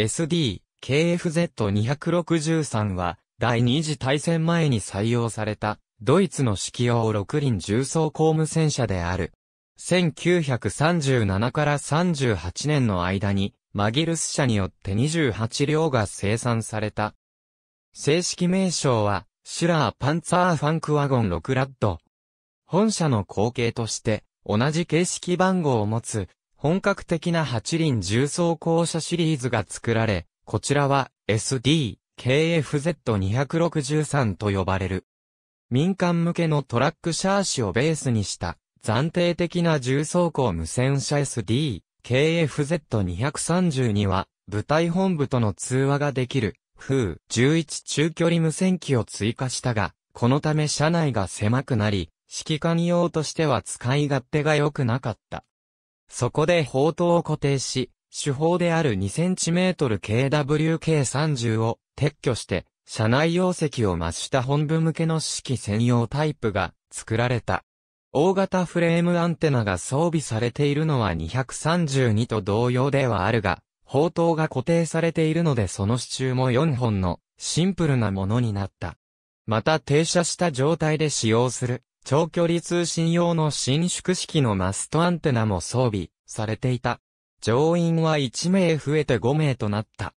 SD、KFZ263 は、第二次大戦前に採用された、ドイツの式用6輪重装公務戦車である。1937から38年の間に、マギルス社によって28両が生産された。正式名称は、シュラーパンツァーファンクワゴン6ラッド。本社の後継として、同じ形式番号を持つ、本格的な8輪重装甲車シリーズが作られ、こちらは SD、KFZ263 と呼ばれる。民間向けのトラックシャーシをベースにした暫定的な重装甲無線車 SD、KFZ232 は部隊本部との通話ができる、風11中距離無線機を追加したが、このため車内が狭くなり、指揮官用としては使い勝手が良くなかった。そこで砲塔を固定し、手法である 2cm KWK30 を撤去して、車内容積を増した本部向けの式専用タイプが作られた。大型フレームアンテナが装備されているのは232と同様ではあるが、砲塔が固定されているのでその支柱も4本のシンプルなものになった。また停車した状態で使用する長距離通信用の伸縮式のマストアンテナも装備されていた。乗員は1名増えて5名となった。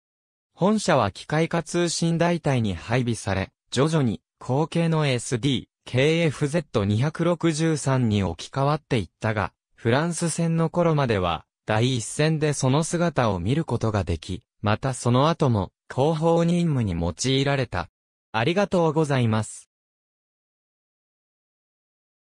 本社は機械化通信代替に配備され、徐々に後継の SD、KFZ263 に置き換わっていったが、フランス戦の頃までは、第一線でその姿を見ることができ、またその後も、広報任務に用いられた。ありがとうございます。